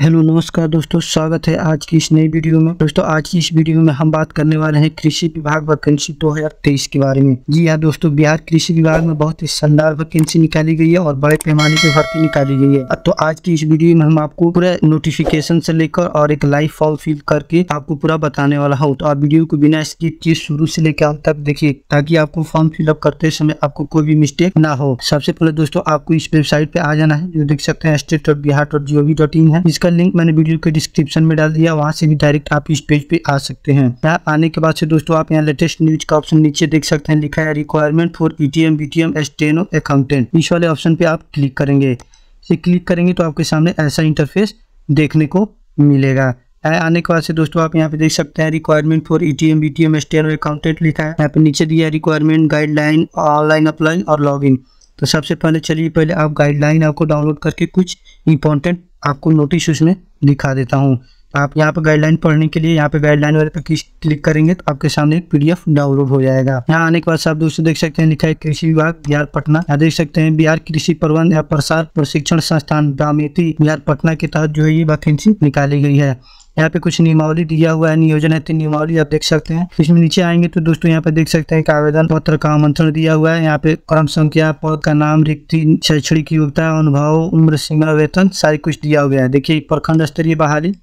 hello नमस्कार दोस्तों स्वागत है आज की इस नई वीडियो में दोस्तों आज की इस वीडियो में हम बात करने वाले हैं कृषि विभाग वैकेंसी 2023 के बारे में जी हाँ दोस्तों बिहार कृषि विभाग में बहुत ही शानदार वैकेंसी निकाली गई है और बड़े पैमाने पर भर्ती निकाली गई है तो आज की इस वीडियो में हम आपको पूरा नोटिफिकेशन से लेकर और एक लाइव फॉर्म फिल करके आपको पूरा बताने वाला हूँ तो आप वीडियो को बिना स्किप किए शुरू से लेकर अंत तक देखिए ताकि आपको फॉर्म फिलअप करते समय आपको कोई भी मिस्टेक ना हो सबसे पहले दोस्तों आपको इस वेबसाइट पे आ जाना है जो देख सकते हैं state Bihar dot G O V dot in है इसका लिंक मैंने वीडियो के डिस्क्रिप्शन में डाल दिया वहाँ से भी डायरेक्ट आप इस पेज पे आ सकते हैं यहाँ आने के बाद से दोस्तों आप यहाँ लेटेस्ट न्यूज का ऑप्शन नीचे देख सकते हैं लिखा है requirement for E T M B T M steno accountant इस वाले ऑप्शन पे आप क्लिक करेंगे इसे क्लिक करेंगे तो आपके सामने ऐसा इंटरफेस देखने को मिलेगा यहाँ आने के बाद से दोस्तों आप यहाँ पे देख सकते हैं requirement for E T M B T M stair accountant लिखा है यहाँ पे नीचे दिया है रिक्वायरमेंट गाइडलाइन ऑनलाइन अपलाइन और लॉगिन तो सबसे पहले चलिए पहले आप गाइडलाइन आपको डाउनलोड करके कुछ इंपॉर्टेंट आपको नोटिस उसमें दिखा देता हूँ तो आप यहाँ पर गाइडलाइन पढ़ने के लिए यहाँ पे गाइडलाइन वाले पर क्लिक करेंगे तो आपके सामने एक पीडीएफ डाउनलोड हो जाएगा यहाँ आने के बाद आप दोस्तों देख सकते हैं लिखा है कृषि विभाग बिहार पटना यहाँ देख सकते हैं बिहार कृषि प्रबंध या प्रसार प्रशिक्षण संस्थान बिहार पटना के तहत जो है ये वैकेंसी निकाली गई है यहाँ पे कुछ नियमावली दिया हुआ है नियोजन है तो नियमावली आप देख सकते हैं इसमें नीचे आएंगे तो दोस्तों यहाँ पे देख सकते हैं आवेदन पत्र का आमंत्रण दिया हुआ है यहाँ पे क्रम संख्या पद का नाम रिक्ति शैक्षणिक योग्यता अनुभव उम्र सीमा वेतन सारी कुछ दिया हुआ है देखिए प्रखंड स्तरीय बहाली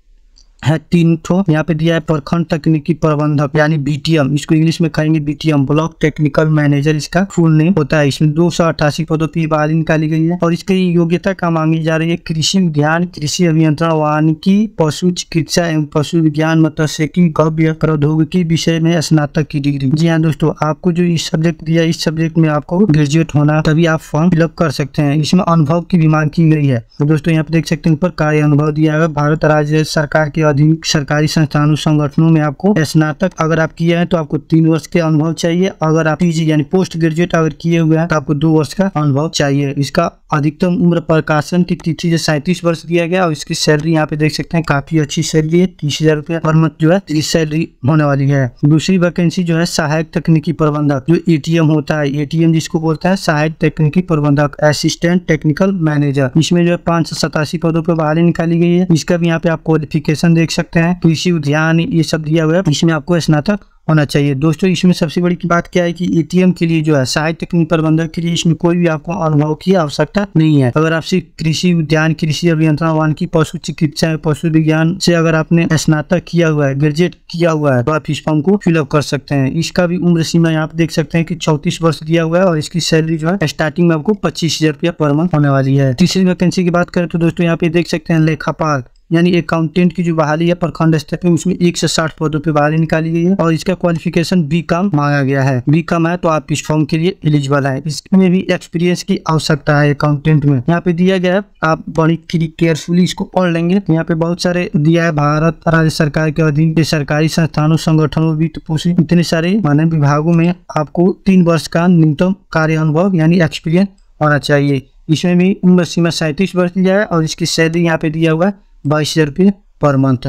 है तीन ठो यहाँ पे दिया है प्रखंड तकनीकी प्रबंधक यानी बीटीएम इसको इंग्लिश में कहेंगे बीटीएम ब्लॉक टेक्निकल मैनेजर इसका फुल नेम होता है इसमें दो सौ अठासी पदों पर बाहर निकाली गई है और इसकी योग्यता का मांगी जा रही है कृषि विज्ञान कृषि अभियंत्रण वानिकी पशु चिकित्सा एवं पशु विज्ञान मत्स्य गव्य प्रौद्योगिकी विषय में स्नातक की डिग्री जी हाँ दोस्तों आपको जो इस सब्जेक्ट दिया इस सब्जेक्ट में आपको ग्रेजुएट होना तभी आप फॉर्म फिलअप कर सकते हैं इसमें अनुभव की भी मांग की गई है तो दोस्तों यहाँ पे देख सकते हैं ऊपर कार्य अनुभव दिया है भारत राज्य सरकार की अधिक सरकारी संस्थानों संगठनों में आपको स्नातक अगर आप किया है तो आपको तीन वर्ष के अनुभव चाहिए अगर आप पीजी यानी पोस्ट ग्रेजुएट अगर किए हुए हैं तो आपको दो वर्ष का अनुभव चाहिए इसका अधिकतम उम्र प्रकाशन की तिथि जो सैंतीस वर्ष दिया गया और इसकी सैलरी यहाँ पे देख सकते हैं काफी अच्छी सैलरी है तीस हजार रूपए पर मंथ जो है इस सैलरी होने वाली है दूसरी वैकेंसी जो है सहायक तकनीकी प्रबंधक जो एटीएम होता है एटीएम जिसको बोलता है सहायक तकनीकी प्रबंधक असिस्टेंट टेक्निकल मैनेजर इसमें जो है पांच सौ सतासी पदों पर बहाली निकाली गई है इसका भी यहाँ पे आप क्वालिफिकेशन देख सकते हैं कृषि तो उद्यान ये सब दिया हुआ है तो इसमें आपको स्नातक होना चाहिए दोस्तों इसमें सबसे बड़ी की बात क्या है कि एटीएम के लिए जो है सहायक तकनीक प्रबंधक के लिए इसमें कोई भी आपको अनुभव की आवश्यकता नहीं है अगर आप सिर्फ कृषि उद्यान कृषि अभियंत्रण की पशु चिकित्सा पशु विज्ञान से अगर आपने स्नातक किया हुआ है ग्रेजुएट किया हुआ है तो आप इस फॉर्म को फिलअप कर सकते हैं इसका भी उम्र सीमा यहाँ पे देख सकते हैं की चौतीस वर्ष दिया हुआ है और इसकी सैलरी जो है स्टार्टिंग में आपको पच्चीस हजार रुपया पर मंथ होने वाली है तीसरी वैकेंसी की बात करें तो दोस्तों यहाँ पे देख सकते हैं लेखापाल यानी अकाउंटेंट की जो बहाली है प्रखंड स्तर पे उसमें एक से साठ पदों पे बहाली निकाली गई है और इसका क्वालिफिकेशन बी कम मांगा गया है बी कम है तो आप इस फॉर्म के लिए एलिजिबल है इसमें भी एक्सपीरियंस की आवश्यकता है अकाउंटेंट में यहाँ पे दिया गया है आप बड़ी केयरफुली इसको पढ़ लेंगे यहाँ पे बहुत सारे दिया है भारत राज्य सरकार के अधीन के सरकारी संस्थानों संगठनों वित्त पोषित इतने सारे मानव विभागों में आपको तीन वर्ष का न्यूनतम कार्य अनुभव यानी एक्सपीरियंस होना चाहिए इसमें भी उम्र सीमा सैंतीस वर्ष दिया है और इसकी सैलरी यहाँ पे दिया हुआ है बाईस हज़ार रुपये पर मंथ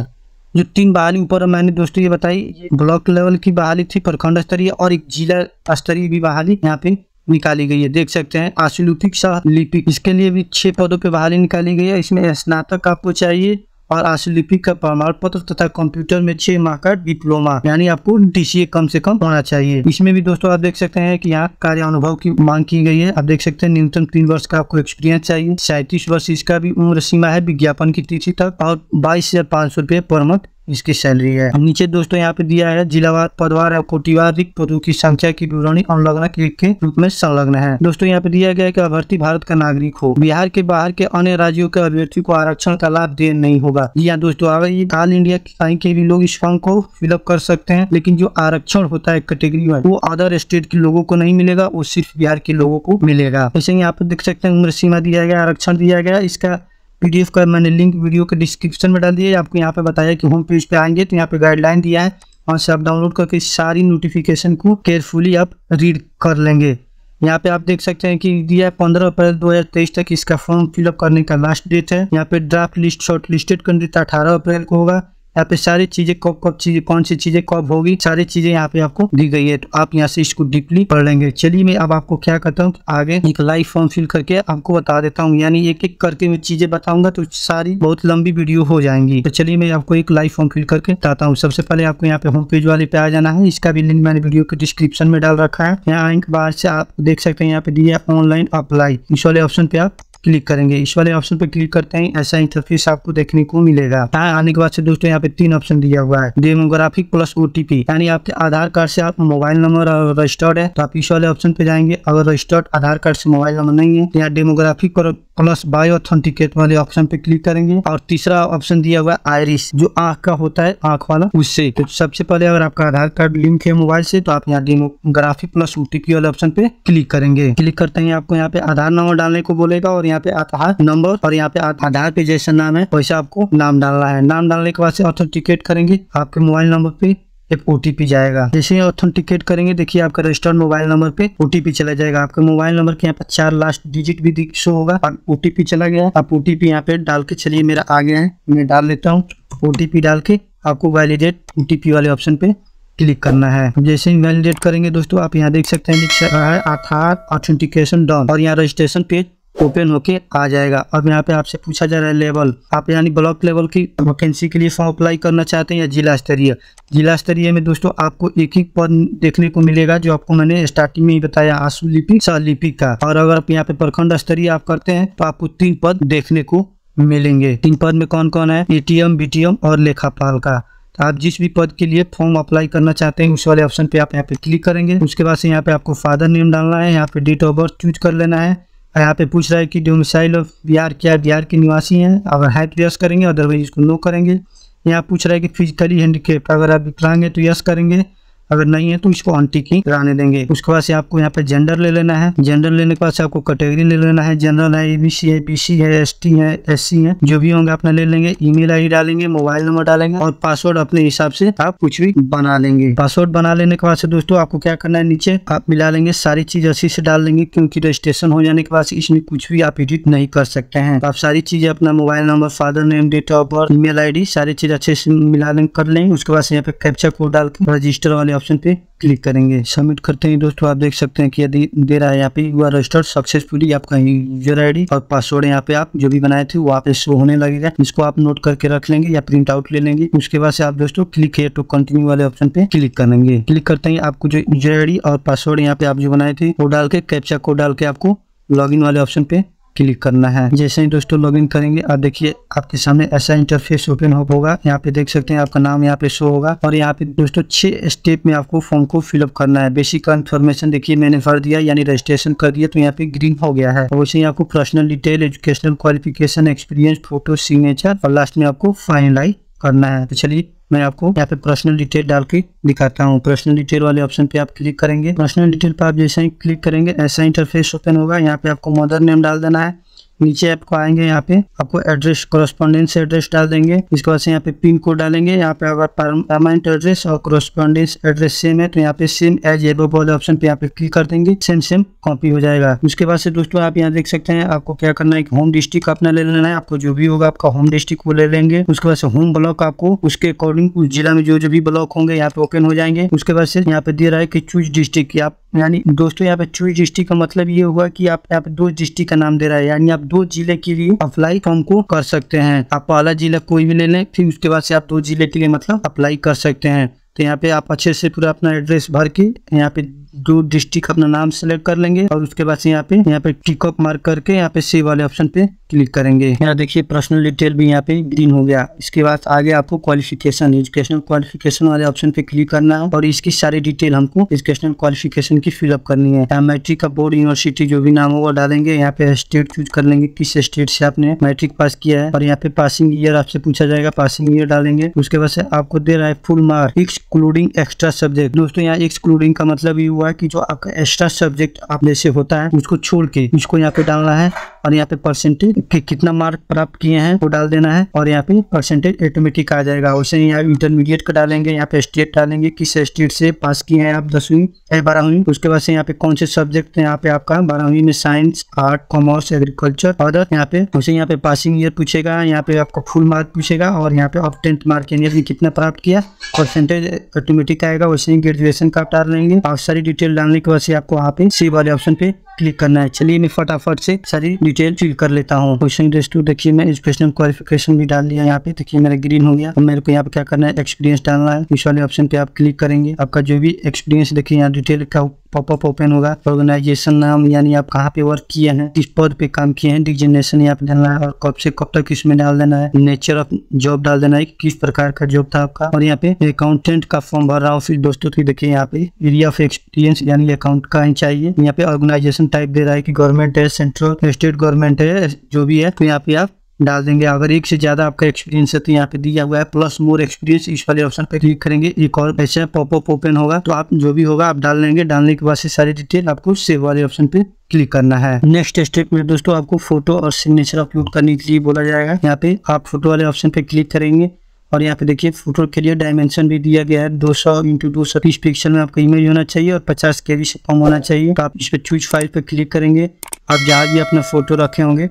जो तीन बहाली ऊपर मैंने दोस्तों ये बताई ब्लॉक लेवल की बहाली थी प्रखंड स्तरीय और एक जिला स्तरीय भी बहाली यहाँ पे निकाली गई है देख सकते हैं आशुलिपिक सह लिपिक इसके लिए भी छह पदों पे बहाली निकाली गई है इसमें स्नातक आपको चाहिए और आशुलिपिक का प्रमाण पत्र तथा कंप्यूटर में छह माह का डिप्लोमा यानी आपको डीसीए कम से कम होना चाहिए इसमें भी दोस्तों आप देख सकते हैं कि यहाँ कार्य अनुभव की मांग की गई है आप देख सकते हैं न्यूनतम तीन वर्ष का आपको एक्सपीरियंस चाहिए सैंतीस वर्ष इसका भी उम्र सीमा है विज्ञापन की तिथि तक और बाईस हजार पाँच सौ रूपए पर मंथ इसकी सैलरी है नीचे दोस्तों यहाँ पे दिया है जिलावार पदवार और कोटिवार रिक्त पदों की संख्या की विवरणी संलग्न के रूप में संलग्न है दोस्तों यहाँ पे दिया गया है कि अभ्यर्थी भारत का नागरिक हो बिहार के बाहर के अन्य राज्यों के अभ्यर्थी को आरक्षण का लाभ दे नहीं होगा जी हाँ दोस्तों अगर ऑल इंडिया कहीं के भी लोग इस फॉर्म को फिलअप कर सकते हैं लेकिन जो आरक्षण होता है कैटेगरी में वो अदर स्टेट के लोगों को नहीं मिलेगा वो सिर्फ बिहार के लोगों को मिलेगा जैसे यहाँ पे देख सकते हैं उम्र सीमा दिया गया आरक्षण दिया गया इसका पीडीएफ का मैंने लिंक वीडियो के डिस्क्रिप्शन में डाल दिया है आपको यहाँ पे बताया कि होम पेज पे आएंगे तो यहाँ पे गाइडलाइन दिया है वहाँ से आप डाउनलोड करके सारी नोटिफिकेशन को केयरफुली आप रीड कर लेंगे यहाँ पे आप देख सकते हैं कि दिया है पंद्रह अप्रैल तेईस तक इसका फॉर्म फिलअप करने का लास्ट डेट है यहाँ पे draft list shortlisted candidate अठारह अप्रैल को होगा यहाँ पे सारी चीजें कब कब चीजें कौन सी चीजें कब होगी सारी चीजें यहाँ पे आपको दी गई है तो आप यहाँ से इसको डीपली पढ़ लेंगे चलिए मैं अब आपको क्या करता हूँ आगे एक लाइव फॉर्म फिल करके आपको बता देता हूँ यानी एक एक करके मैं चीजें बताऊंगा तो सारी बहुत लंबी वीडियो हो जाएंगी तो चलिए मैं आपको एक लाइव फॉर्म फिल करके बताता हूँ सबसे पहले आपको यहाँ पे होम पेज वाले पे आ जाना है इसका भी लिंक मैंने वीडियो के डिस्क्रिप्शन में डाल रखा है यहाँ आने के बाद से आप देख सकते हैं यहाँ पे दिया ऑनलाइन अप्लाई इस वाले ऑप्शन पे आप क्लिक करेंगे इस वाले ऑप्शन पर क्लिक करते हैं ऐसा इंटरफेस आपको देखने को मिलेगा यहाँ आने के बाद से दोस्तों यहाँ पे तीन ऑप्शन दिया हुआ है डेमोग्राफिक प्लस ओटीपी यानी आपके आधार कार्ड से आप मोबाइल नंबर रजिस्टर्ड है तो आप इस वाले ऑप्शन पे जाएंगे अगर रजिस्टर्ड आधार कार्ड से मोबाइल नंबर नहीं है तो यहाँ डेमोग्राफिक पर प्लस बाय ऑथेंटिकेट वाले ऑप्शन पे क्लिक करेंगे और तीसरा ऑप्शन दिया हुआ है आयरिस जो आंख का होता है आंख वाला उससे तो सबसे पहले अगर आपका आधार कार्ड लिंक है मोबाइल से तो आप यहाँ डेमोग्राफी प्लस ओटीपी वाले ऑप्शन पे क्लिक करेंगे क्लिक करते ही आपको यहाँ पे आधार नंबर डालने को बोलेगा और यहाँ पे आधार नंबर और यहाँ पे आधार पे जैसा नाम है वैसा आपको नाम डालना है नाम डालने के बाद से ऑथेंटिकेट करेंगे आपके मोबाइल नंबर पे एक ओटीपी जाएगा जैसे ऑथेंटिकेट करेंगे देखिए आपका रजिस्टर्ड मोबाइल नंबर पे ओटीपी चला जाएगा आपका मोबाइल नंबर के यहाँ पर चार लास्ट डिजिट भी शो होगा और ओटीपी चला गया आप ओटीपी यहाँ पे डाल के चलिए मेरा आ गया है मैं डाल लेता हूँ ओटीपी डाल के आपको वैलिडेट ओटीपी वाले ऑप्शन पे क्लिक करना है जैसे ही वैलिडेट करेंगे दोस्तों आप यहाँ देख सकते हैं लिख है आधार ऑथेंटिकेशन डॉन और यहाँ रजिस्ट्रेशन पेज ओपन होके आ जाएगा अब यहाँ पे आपसे पूछा जा रहा है लेवल आप यानी ब्लॉक लेवल की वैकेंसी के लिए फॉर्म अप्लाई करना चाहते हैं या जिला स्तरीय जिला स्तरीय में दोस्तों आपको एक ही पद देखने को मिलेगा जो आपको मैंने स्टार्टिंग में ही बताया आंसू लिपि सलिपिक का और अगर आप यहाँ पे प्रखंड स्तरीय आप करते हैं तो आपको तीन पद देखने को मिलेंगे तीन पद में कौन कौन है एटीएम बीटीएम और लेखापाल का तो आप जिस भी पद के लिए फॉर्म अप्लाई करना चाहते हैं उस वाले ऑप्शन पे आप यहाँ पे क्लिक करेंगे उसके बाद से यहाँ पे आपको फादर नेम डालना है यहाँ पे डेट ऑफ बर्थ चूज कर लेना है यहाँ पे पूछ रहा है कि डोमिसाइल ऑफ बिहार क्या बिहार के निवासी हैं अगर है तो यस करेंगे अदरवाइज इसको नो करेंगे यहाँ पूछ रहा है कि फिजिकली हैंडीकेप्ट अगर आप विकलांग हैं तो यस करेंगे अगर नहीं है तो इसको की कराने देंगे उसके बाद से आपको यहाँ पे जेंडर ले लेना है जेंडर लेने के बाद से आपको कैटेगरी ले लेना है जनरल है एबीसी है बीसी है एस है एस है जो भी होंगे अपना ले लेंगे ईमेल आई डालेंगे मोबाइल नंबर डालेंगे और पासवर्ड अपने हिसाब से आप कुछ भी बना लेंगे पासवर्ड बना लेने के बाद से दोस्तों आपको क्या करना है नीचे आप मिला लेंगे सारी चीज अच्छी से डाल लेंगे क्योंकि रजिस्ट्रेशन हो जाने के बाद इसमें कुछ भी आप एडिट नहीं कर सकते हैं आप सारी चीजें अपना mobile number father name date of birth email सारी चीज अच्छे से मिला लेंगे कर लेंगे उसके बाद यहाँ पे कैप्चा कोड डाल के रजिस्टर वाले ऑप्शन पे क्लिक करेंगे सबमिट करते ही दोस्तों आप देख सकते हैं कि यदि दे रहा है यहाँ पे यू आर रजिस्टर्ड सक्सेसफुली आपका यूजर आईडी और पासवर्ड यहाँ पे आप जो भी बनाए थे वो आप शो होने लगेगा इसको आप नोट करके रख लेंगे या प्रिंट आउट ले लेंगे उसके बाद से आप दोस्तों क्लिक है तो कंटिन्यू वाले ऑप्शन पे क्लिक करेंगे क्लिक करते ही आपको जो यूजर आई और पासवर्ड यहाँ पे आप जो बनाए थे वो डाल के कैप्चा को डाल के आपको लॉग वाले ऑप्शन पे क्लिक करना है जैसे ही दोस्तों लॉगिन करेंगे और देखिए आपके सामने ऐसा इंटरफेस ओपन होगा यहाँ पे देख सकते हैं आपका नाम यहाँ पे शो होगा और यहाँ पे दोस्तों छह स्टेप में आपको फॉर्म को फिलअप करना है बेसिक का इन्फॉर्मेशन देखिए मैंने भर दिया यानी रजिस्ट्रेशन कर दिया तो यहाँ पे ग्रीन हो गया है वैसे ही आपको personal detail educational qualification experience photo signature और लास्ट में आपको फाइनलाइज करना है तो चलिए मैं आपको यहाँ पे पर्सनल डिटेल डाल के दिखाता हूँ पर्सनल डिटेल वाले ऑप्शन पे आप क्लिक करेंगे पर्सनल डिटेल पे आप जैसे ही क्लिक करेंगे ऐसा इंटरफेस ओपन होगा यहाँ पे आपको मदर नेम डाल देना है नीचे आपको आएंगे यहाँ पे आपको एड्रेस कॉरेस्पॉन्डेंस एड्रेस डाल देंगे इसके बाद से यहाँ पे पिन कोड डालेंगे यहाँ पे अगर परमानेंट एड्रेस और कॉरेस्पॉन्डेंस एड्रेस सेम है तो यहाँ पे सेम एज एबो वाले ऑप्शन पे यहाँ पे क्लिक कर देंगे सेम सेम कॉपी हो जाएगा उसके बाद से दोस्तों आप यहाँ देख सकते हैं आपको क्या करना है होम डिस्ट्रिक्ट अपना ले लेना है आपको जो भी होगा आपका होम डिस्ट्रिक्ट वो ले लेंगे उसके बाद से होम ब्लॉक आपको उसके अकॉर्डिंग उस जिला में जो जो भी ब्लॉक होंगे यहाँ पे ओपन हो जाएंगे उसके बाद से यहाँ पे दे रहा है की चूज डिस्ट्रिक्ट आप यानी दोस्तों यहाँ पे चुई डिस्ट्रिक्ट का मतलब ये हुआ कि आप यहाँ पे दो डिस्ट्रिक्ट का नाम दे रहा है यानी आप दो जिले के लिए अप्लाई फॉर्म को कर सकते हैं आप पहला जिला कोई भी ले लें फिर उसके बाद से आप दो जिले के लिए मतलब अप्लाई कर सकते हैं तो यहाँ पे आप अच्छे से पूरा अपना एड्रेस भर के यहाँ पे जो डिस्ट्रिक्ट अपना नाम सेलेक्ट कर लेंगे और उसके बाद से यहाँ पे यहाँ पे टिकअप मार्क करके यहाँ पे से वाले ऑप्शन पे क्लिक करेंगे यहाँ देखिए पर्सनल डिटेल भी यहाँ पे ग्रीन हो गया इसके बाद आगे आपको क्वालिफिकेशन एजुकेशनल क्वालिफिकेशन वाले ऑप्शन पे क्लिक करना है और इसकी सारी डिटेल हमको एजुकेशनल क्वालिफिकेशन की फिलअप करनी है यहाँ मैट्रिक का बोर्ड यूनिवर्सिटी जो भी नाम होगा डालेंगे यहाँ पे स्टेट चूज कर लेंगे किस स्टेट से आपने मैट्रिक पास किया है और यहाँ पे पासिंग ईयर आपसे पूछा जाएगा पासिंग ईयर डालेंगे उसके बाद से आपको दे रहा है full mark excluding extra subject दोस्तों यहाँ एक्सक्लूडिंग का मतलब ये हुआ हुआ है कि जो आपका एक्स्ट्रा सब्जेक्ट आप जैसे होता है उसको छोड़ के उसको यहाँ पे डालना है और यहाँ पे परसेंटेज कि कितना मार्क प्राप्त किए हैं वो डाल देना है और यहाँ पे परसेंटेज ऑटोमेटिक आ जाएगा उसे यहाँ इंटरमीडिएट का डालेंगे यहाँ पे स्टेट डालेंगे किस स्टेट से पास किए हैं आप दसवीं या बारहवीं उसके बाद से यहाँ पे कौन से सब्जेक्ट यहाँ पे आपका बारहवीं में science art commerce agriculture other यहाँ पे उसे यहाँ पे पासिंग ईयर पूछेगा यहाँ पे आपको फुल मार्क पूछेगा और यहाँ पे आप टेंथ मार्क ईयर कितना प्राप्त किया परसेंटेज ऑटोमेटिक आएगा वैसे ही ग्रेजुएशन का आप डाल लेंगे बहुत सारी डिटेल डालने के बाद आपको वहाँ पे सी वाले ऑप्शन पे क्लिक करना है चलिए मैं फटाफट से सारी डिटेल फिल कर लेता हूँ क्वेश्चन रेस्टू देखिए मैं एजुकेशन क्वालिफिकेशन भी डाल दिया यहाँ पे देखिए मेरा ग्रीन हो गया अब मेरे को यहाँ पे क्या करना है एक्सपीरियंस डालना है इस वाले ऑप्शन पे आप क्लिक करेंगे आपका जो भी एक्सपीरियंस देखिए यहाँ डिटेल का पॉपअप ओपन होगा ऑर्गेनाइजेशन नाम यानी आप कहाँ पे वर्क किए हैं किस पद पे काम किए हैं डिजिनेशन यहाँ पे डालना है और कब से कब तक इसमें डाल देना है नेचर ऑफ जॉब डाल देना है किस प्रकार का जॉब था आपका और यहाँ पे अकाउंटेंट का फॉर्म भर रहा हूँ दोस्तों देखिए यहाँ पे एरिया ऑफ एक्सपीरियंस यानी अकाउंट का ही चाहिए यहाँ पे ऑर्गेनाइजेशन टाइप दे रहा है की गवर्नमेंट है सेंट्रल स्टेट गवर्नमेंट है जो भी है तो यहाँ पे आप डाल देंगे अगर एक से ज़्यादा आपका एक्सपीरियंस है तो यहाँ पे दिया हुआ है प्लस मोर एक्सपीरियंस इस वाले ऑप्शन पे क्लिक करेंगे एक और ऐसे पॉपअप ओपन होगा तो आप जो भी होगा आप डाल लेंगे डालने के बाद से सारी डिटेल आपको सेव वाले ऑप्शन पे क्लिक करना है नेक्स्ट स्टेप में दोस्तों आपको फोटो और सिग्नेचर अपलोड करने के लिए बोला जाएगा यहाँ पे आप फोटो वाले ऑप्शन पे क्लिक करेंगे और यहाँ पे देखिए फोटो के लिए डायमेंशन भी दिया गया है 200 सौ इंटू दो सौ बीस पिक्सल में आपका इमेज होना चाहिए और 50 के से कम होना चाहिए तो आप इस पर चूज फाइल पर क्लिक करेंगे आप जहाँ भी अपना फोटो रखे होंगे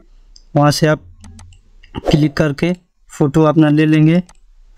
वहाँ से आप क्लिक करके फ़ोटो अपना ले लेंगे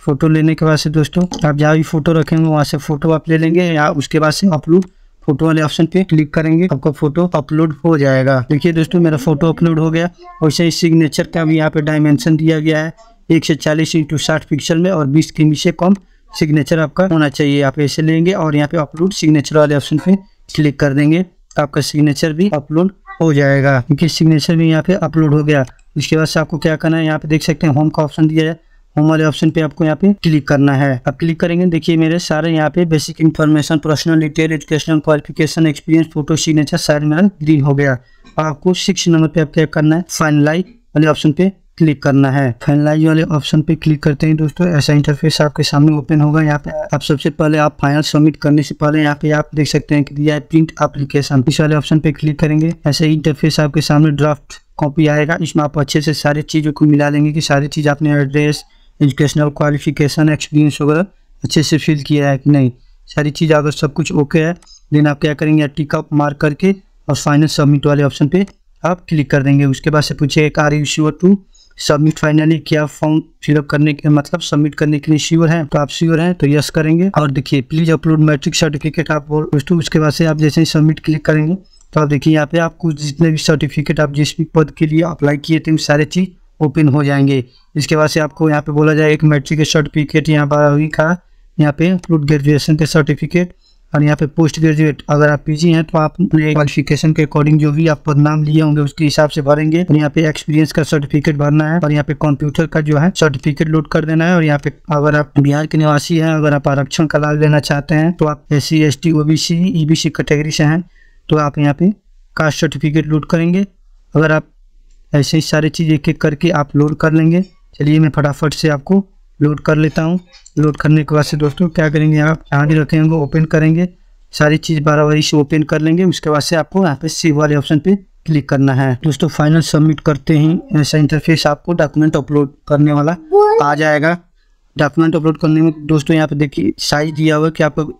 फ़ोटो लेने के बाद से दोस्तों आप जहाँ भी फ़ोटो रखेंगे वहाँ से फ़ोटो आप ले लेंगे या उसके बाद से अपलोड फोटो वाले ऑप्शन पे क्लिक करेंगे आपका फोटो अपलोड हो जाएगा देखिए दोस्तों मेरा फोटो अपलोड हो गया वैसे ही सिग्नेचर का भी यहाँ पे डायमेंशन दिया गया है एक से चालीस इंटू साठ पिक्सल में और बीस किमी से कम सिग्नेचर आपका होना चाहिए आप ऐसे लेंगे और यहाँ पे अपलोड सिग्नेचर वाले ऑप्शन पे क्लिक कर देंगे आपका सिग्नेचर भी अपलोड हो जाएगा क्योंकि सिग्नेचर भी यहाँ पे अपलोड हो गया इसके बाद से आपको क्या करना है यहाँ पे देख सकते हैं होम का ऑप्शन दिया है होम वाले ऑप्शन पे आपको यहाँ पे क्लिक करना है अब क्लिक करेंगे देखिए मेरे सारे यहाँ पे basic information personal detail educational qualification experience photo signature सारे मेरा ग्रीन हो गया और आपको सिक्स नंबर पे आप क्या करना है फाइनलाइज वाले ऑप्शन पे क्लिक करना है फाइनलाइज वाले ऑप्शन पे क्लिक करते हैं दोस्तों ऐसा इंटरफेस आपके सामने ओपन होगा यहाँ पे आप सबसे पहले आप फाइनल सबमिट करने से पहले यहाँ पे आप देख सकते हैं कि दिया है प्रिंट एप्लीकेशन इस वाले ऑप्शन पे क्लिक करेंगे ऐसे इंटरफेस आपके सामने ड्राफ्ट कॉपी आएगा इसमें आप अच्छे से सारी चीज़ों को मिला लेंगे कि सारी चीज़ आपने एड्रेस एजुकेशनल क्वालिफिकेशन एक्सपीरियंस वगैरह अच्छे से फिल किया है कि नहीं सारी चीज़ अगर सब कुछ ओके है देन आप क्या करेंगे टिकअप मार्क करके और फाइनल सबमिट वाले ऑप्शन पर आप क्लिक कर देंगे उसके बाद से पूछेगा are you sure to submit finally क्या फॉर्म फिलअप करने के मतलब सबमिट करने के लिए श्योर हैं तो आप श्योर हैं तो यस करेंगे और देखिए प्लीज अपलोड मैट्रिक सर्टिफिकेट आप बोल उसके बाद से आप जैसे ही सबमिट क्लिक करेंगे तो आप देखिए यहाँ पे आपको जितने भी सर्टिफिकेट आप जिस भी पद के लिए अप्लाई किए थे सारे चीज़ ओपन हो जाएंगे इसके बाद से आपको यहाँ पे बोला जाए एक मैट्रिक के सर्टिफिकेट यहाँ पर का यहाँ पे अपलोड ग्रेजुएशन के सर्टिफिकेट और यहाँ पे पोस्ट ग्रेजुएट अगर आप पीजी हैं तो आप क्वालिफिकेशन के अकॉर्डिंग जो भी आप नाम लिए होंगे उसके हिसाब से भरेंगे और यहाँ पे एक्सपीरियंस का सर्टिफिकेट भरना है और यहाँ पे कंप्यूटर का जो है सर्टिफिकेट लोड कर देना है और यहाँ पे अगर आप बिहार के निवासी हैं अगर आप आरक्षण का लाभ लेना चाहते हैं तो आप S C S T O B C C category से हैं तो आप यहाँ पे कास्ट सर्टिफिकेट लोड करेंगे अगर आप ऐसे ही सारी चीज़ एक एक करके आप लोड कर लेंगे चलिए मैं फटाफट से आपको लोड कर लेता हूँ लोड करने के बाद से दोस्तों क्या करेंगे आप यहाँ भी रखेंगे ओपन करेंगे सारी चीज़ बारह बारी से ओपन कर लेंगे उसके बाद से आपको यहाँ पे सेव वाले ऑप्शन पे क्लिक करना है दोस्तों फाइनल सबमिट करते ही ऐसा इंटरफेस आपको डॉक्यूमेंट अपलोड करने वाला आ जाएगा डॉक्यूमेंट अपलोड करने में दोस्तों यहाँ पे देखिए साइज दिया हुआ कि आपको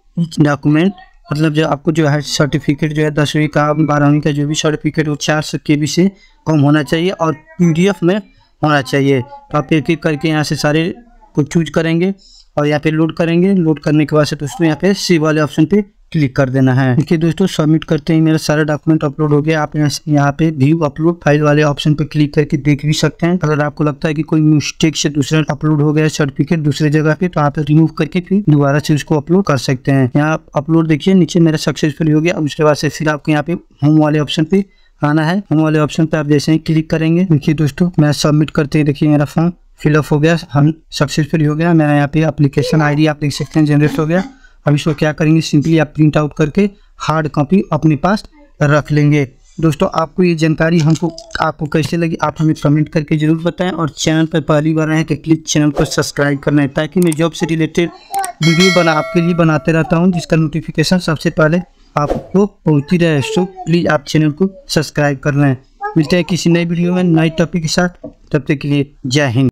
डॉक्यूमेंट मतलब जो आपको जो है सर्टिफिकेट जो है दसवीं का बारहवीं का जो भी सर्टिफिकेट वो चार सौ के से कम होना चाहिए और पी में होना चाहिए तो आप एक एक करके यहाँ से सारे को चूज करेंगे और यहाँ पे लोड करेंगे लोड करने के बाद से दोस्तों यहाँ पे सी वाले ऑप्शन पे क्लिक कर देना है देखिए दोस्तों सबमिट करते ही मेरा सारा डॉक्यूमेंट अपलोड हो गया आप यहाँ पे व्यू अपलोड फाइल वाले ऑप्शन पे क्लिक करके देख भी सकते हैं अगर आपको लगता है कि कोई मिस्टेक से दूसरा अपलोड हो गया सर्टिफिकेट दूसरे जगह पे तो आप रिमूव करके फिर दोबारा से उसको अपलोड कर सकते हैं यहाँ अपलोड देखिए नीचे मेरा सक्सेसफुल हो गया उसके बाद से फिर आपको यहाँ पे होम वाले ऑप्शन पे आना है होम वाले ऑप्शन पे आप जैसे ही क्लिक करेंगे देखिए दोस्तों मैं सबमिट करते ही देखिए मेरा फॉर्म फिलअप हो गया हम सक्सेसफुल हो गया मेरा यहाँ पे अप्लीकेशन आई डी आप देख सकते हैं जनरेट हो गया अब इसको क्या करेंगे सिंपली आप प्रिंट आउट करके हार्ड कॉपी अपने पास रख लेंगे दोस्तों आपको ये जानकारी हमको आपको कैसे लगी आप हमें कमेंट करके ज़रूर बताएं और चैनल पर पहली बार आए तो प्लीज़ चैनल को सब्सक्राइब कर लें ताकि मैं जॉब से रिलेटेड वीडियो बना आपके लिए बनाते रहता हूँ जिसका नोटिफिकेशन सबसे पहले आपको पहुँचती रहे सो प्लीज़ आप चैनल को सब्सक्राइब कर लें मिलते हैं किसी नए वीडियो में नए टॉपिक के साथ तब तक के लिए जय हिंद